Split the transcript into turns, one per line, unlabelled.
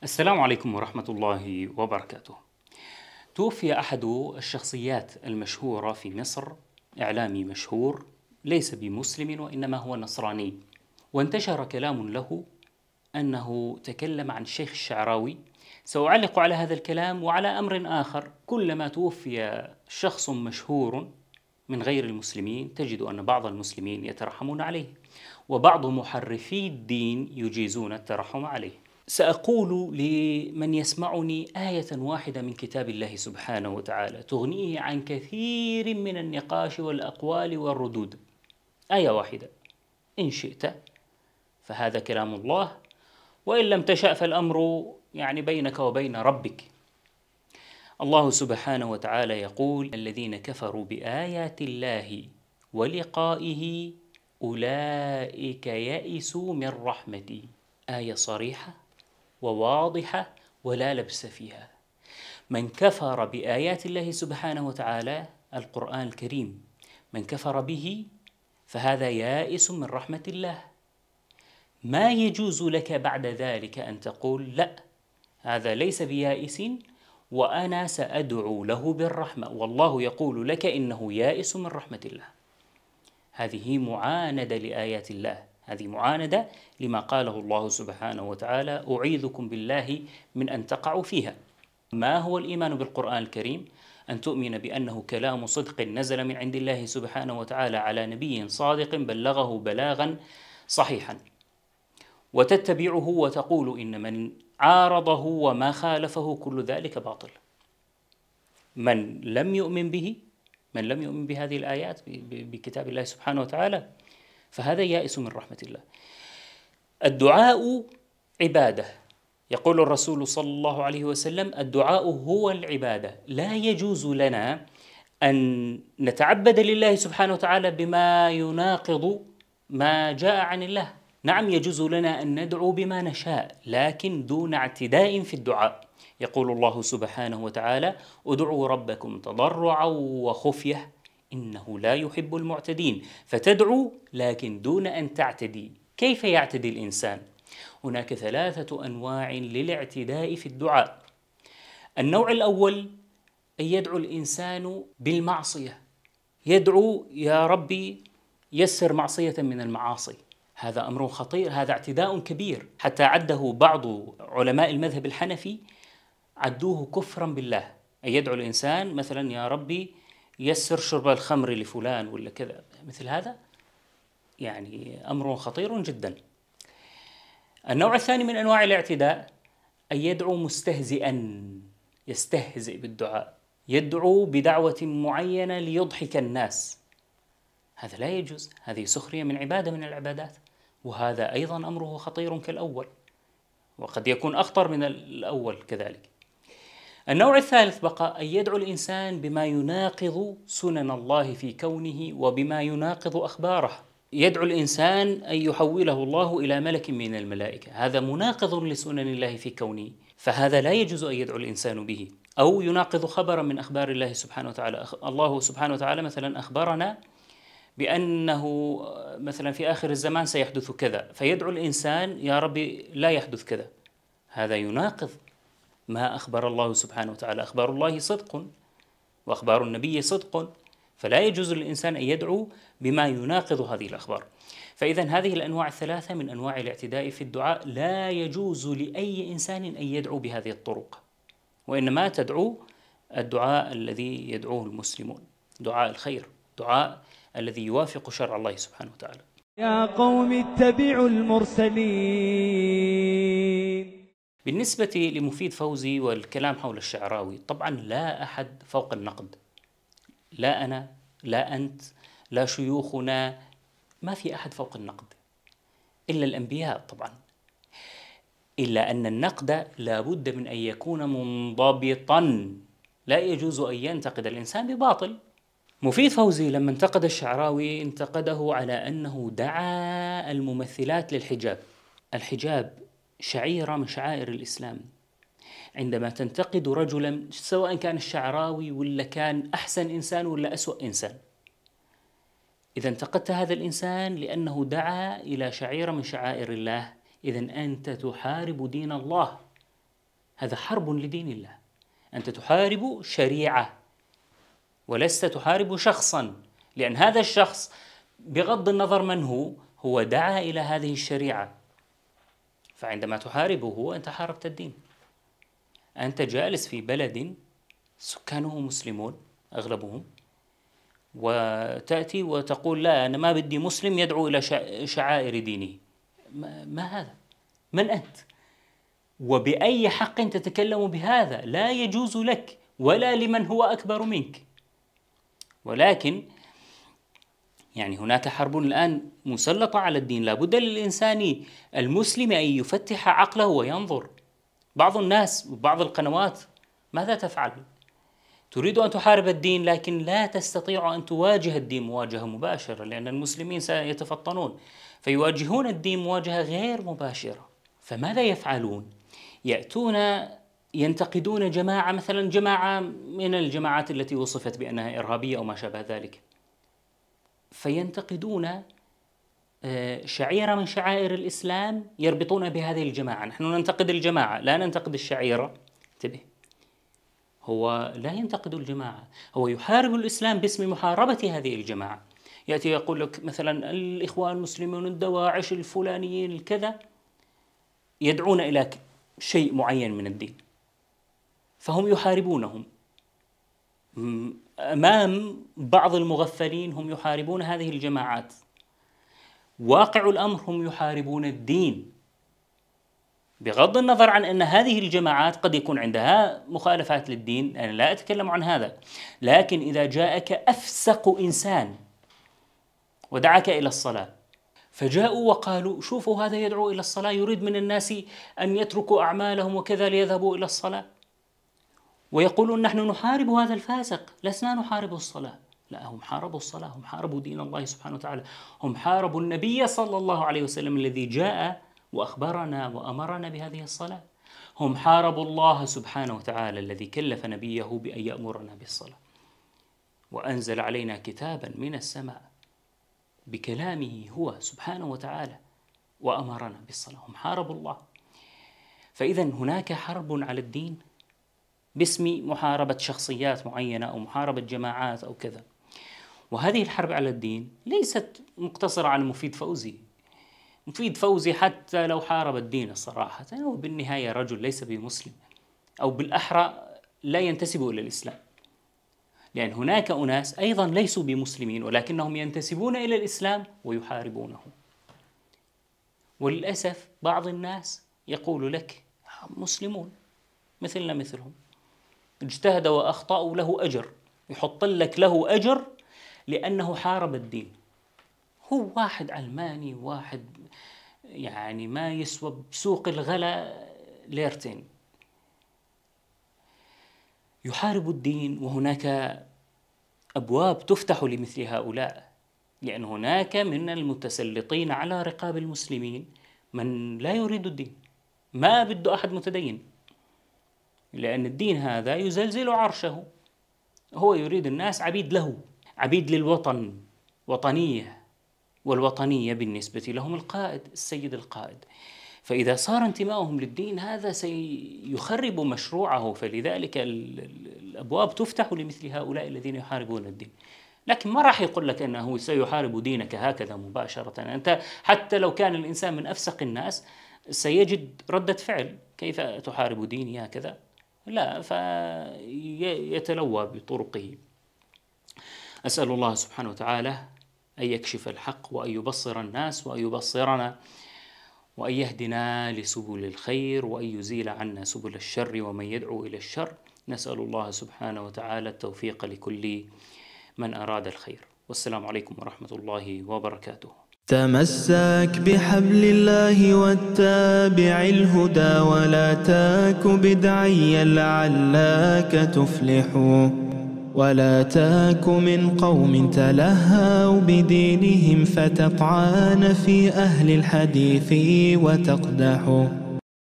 السلام عليكم ورحمة الله وبركاته. توفي أحد الشخصيات المشهورة في مصر، إعلامي مشهور، ليس بمسلم وإنما هو نصراني، وانتشر كلام له أنه تكلم عن الشيخ الشعراوي. سأعلق على هذا الكلام وعلى أمر آخر، كلما توفي شخص مشهور من غير المسلمين تجد أن بعض المسلمين يترحمون عليه، وبعض محرفي الدين يجيزون الترحم عليه. سأقول لمن يسمعني آية واحدة من كتاب الله سبحانه وتعالى تغنيه عن كثير من النقاش والأقوال والردود آية واحدة إن شئت فهذا كلام الله وإن لم تشأ فالأمر يعني بينك وبين ربك الله سبحانه وتعالى يقول الذين كفروا بآيات الله ولقائه أولئك يئسوا من رحمتي آية صريحة وواضحة ولا لبس فيها من كفر بآيات الله سبحانه وتعالى القرآن الكريم من كفر به فهذا يائس من رحمة الله ما يجوز لك بعد ذلك أن تقول لا هذا ليس بيائس وأنا سأدعو له بالرحمة والله يقول لك إنه يائس من رحمة الله هذه معاندة لآيات الله هذه معاندة لما قاله الله سبحانه وتعالى أعيذكم بالله من أن تقعوا فيها ما هو الإيمان بالقرآن الكريم؟ أن تؤمن بأنه كلام صدق نزل من عند الله سبحانه وتعالى على نبي صادق بلغه بلاغا صحيحا وتتبعه وتقول إن من عارضه وما خالفه كل ذلك باطل من لم يؤمن به من لم يؤمن بهذه الآيات بكتاب الله سبحانه وتعالى فهذا يائس من رحمة الله الدعاء عبادة يقول الرسول صلى الله عليه وسلم الدعاء هو العبادة لا يجوز لنا أن نتعبد لله سبحانه وتعالى بما يناقض ما جاء عن الله نعم يجوز لنا أن ندعو بما نشاء لكن دون اعتداء في الدعاء يقول الله سبحانه وتعالى ادعوا ربكم تضرعا وخفيه إنه لا يحب المعتدين فتدعو لكن دون أن تعتدي كيف يعتدي الإنسان؟ هناك ثلاثة أنواع للاعتداء في الدعاء النوع الأول أن يدعو الإنسان بالمعصية يدعو يا ربي يسر معصية من المعاصي هذا أمر خطير هذا اعتداء كبير حتى عده بعض علماء المذهب الحنفي عدوه كفرا بالله أن يدعو الإنسان مثلا يا ربي يسر شرب الخمر لفلان ولا كذا مثل هذا يعني امر خطير جدا. النوع الثاني من انواع الاعتداء ان يدعو مستهزئا يستهزئ بالدعاء يدعو بدعوه معينه ليضحك الناس هذا لا يجوز هذه سخريه من عباده من العبادات وهذا ايضا امره خطير كالاول وقد يكون اخطر من الاول كذلك النوع الثالث بقى أن يدعو الإنسان بما يناقض سنن الله في كونه وبما يناقض أخباره يدعو الإنسان أن يحوله الله إلى ملك من الملائكة هذا مناقض لسنن الله في كونه فهذا لا يجوز أن يدعو الإنسان به أو يناقض خبرا من أخبار الله سبحانه وتعالى الله سبحانه وتعالى مثلا أخبرنا بأنه مثلا في آخر الزمان سيحدث كذا فيدعو الإنسان يا ربي لا يحدث كذا هذا يناقض ما أخبر الله سبحانه وتعالى أخبار الله صدق وأخبار النبي صدق فلا يجوز للإنسان أن يدعو بما يناقض هذه الأخبار فإذا هذه الأنواع الثلاثة من أنواع الاعتداء في الدعاء لا يجوز لأي إنسان أن يدعو بهذه الطرق وإنما تدعو الدعاء الذي يدعوه المسلمون دعاء الخير دعاء الذي يوافق شرع الله سبحانه وتعالى يا قوم اتبعوا المرسلين بالنسبة لمفيد فوزي والكلام حول الشعراوي طبعا لا أحد فوق النقد لا أنا لا أنت لا شيوخنا ما في أحد فوق النقد إلا الأنبياء طبعا إلا أن النقد لابد من أن يكون منضبطا لا يجوز أن ينتقد الإنسان بباطل مفيد فوزي لما انتقد الشعراوي انتقده على أنه دعا الممثلات للحجاب الحجاب شعيرة من شعائر الإسلام عندما تنتقد رجلا سواء كان الشعراوي ولا كان أحسن إنسان ولا أسوأ إنسان إذا انتقدت هذا الإنسان لأنه دعا إلى شعيرة من شعائر الله إذا أنت تحارب دين الله هذا حرب لدين الله أنت تحارب شريعة ولست تحارب شخصا لأن هذا الشخص بغض النظر من هو هو دعا إلى هذه الشريعة فعندما تحاربه أنت حاربت الدين أنت جالس في بلد سكانه مسلمون أغلبهم وتأتي وتقول لا أنا ما بدي مسلم يدعو إلى شعائر دينه ما هذا؟ من أنت؟ وبأي حق تتكلم بهذا؟ لا يجوز لك ولا لمن هو أكبر منك ولكن يعني هناك حرب الآن مسلطة على الدين لابد للإنسان المسلم أن يفتح عقله وينظر بعض الناس وبعض القنوات ماذا تفعل؟ تريد أن تحارب الدين لكن لا تستطيع أن تواجه الدين مواجهة مباشرة لأن المسلمين سيتفطنون فيواجهون الدين مواجهة غير مباشرة فماذا يفعلون؟ يأتون ينتقدون جماعة مثلا جماعة من الجماعات التي وصفت بأنها إرهابية أو ما شابه ذلك فينتقدون آه، شعيرة من شعائر الإسلام يربطون بهذه الجماعة نحن ننتقد الجماعة لا ننتقد الشعيرة انتبه هو لا ينتقد الجماعة هو يحارب الإسلام باسم محاربة هذه الجماعة يأتي يقول لك مثلا الإخوان المسلمون الدواعش الفلانيين الكذا يدعون إلى شيء معين من الدين فهم يحاربونهم امام بعض المغفلين هم يحاربون هذه الجماعات واقع الامر هم يحاربون الدين بغض النظر عن ان هذه الجماعات قد يكون عندها مخالفات للدين انا لا اتكلم عن هذا لكن اذا جاءك افسق انسان ودعاك الى الصلاه فجاءوا وقالوا شوفوا هذا يدعو الى الصلاه يريد من الناس ان يتركوا اعمالهم وكذا ليذهبوا الى الصلاه ويقولون نحن نحارب هذا الفاسق لسنا نحارب الصلاة لا هم حاربوا الصلاة هم حاربوا دين الله سبحانه وتعالى هم حاربوا النبي صلى الله عليه وسلم الذي جاء وأخبرنا وأمرنا بهذه الصلاة هم حاربوا الله سبحانه وتعالى الذي كلف نبيه بأن يأمرنا بالصلاة وأنزل علينا كتابا من السماء بكلامه هو سبحانه وتعالى وأمرنا بالصلاة هم حاربوا الله فإذا هناك حرب على الدين باسم محاربة شخصيات معينة أو محاربة جماعات أو كذا وهذه الحرب على الدين ليست مقتصرة على مفيد فوزي مفيد فوزي حتى لو حارب الدين صراحة هو بالنهاية رجل ليس بمسلم أو بالأحرى لا ينتسب إلى الإسلام لأن هناك أناس أيضا ليسوا بمسلمين ولكنهم ينتسبون إلى الإسلام ويحاربونه وللأسف بعض الناس يقول لك آه، مسلمون مثلنا مثلهم اجتهد وأخطأ له أجر يحط لك له أجر لأنه حارب الدين هو واحد علماني واحد يعني ما يسوى بسوق الغلا ليرتين يحارب الدين وهناك أبواب تفتح لمثل هؤلاء لأن هناك من المتسلطين على رقاب المسلمين من لا يريد الدين ما بده أحد متدين لأن الدين هذا يزلزل عرشه هو يريد الناس عبيد له عبيد للوطن وطنية والوطنية بالنسبة لهم القائد السيد القائد فإذا صار انتمائهم للدين هذا سيخرب مشروعه فلذلك الأبواب تفتح لمثل هؤلاء الذين يحاربون الدين لكن ما راح يقول لك انه سيحارب دينك هكذا مباشره، انت حتى لو كان الانسان من افسق الناس سيجد رده فعل، كيف تحارب ديني هكذا؟ لا فيتلوى بطرقه أسأل الله سبحانه وتعالى أن يكشف الحق وأن يبصر الناس وأن يبصرنا وأن يهدنا لسبل الخير وأن يزيل عنا سبل الشر ومن يدعو إلى الشر نسأل الله سبحانه وتعالى التوفيق لكل من أراد الخير والسلام عليكم ورحمة الله وبركاته تمسك بحبل الله واتبع الهدى ولا تاك بدعيا لعلك تفلح ولا تاك من قوم تلهوا بدينهم فتطعن في أهل الحديث وتقدحوا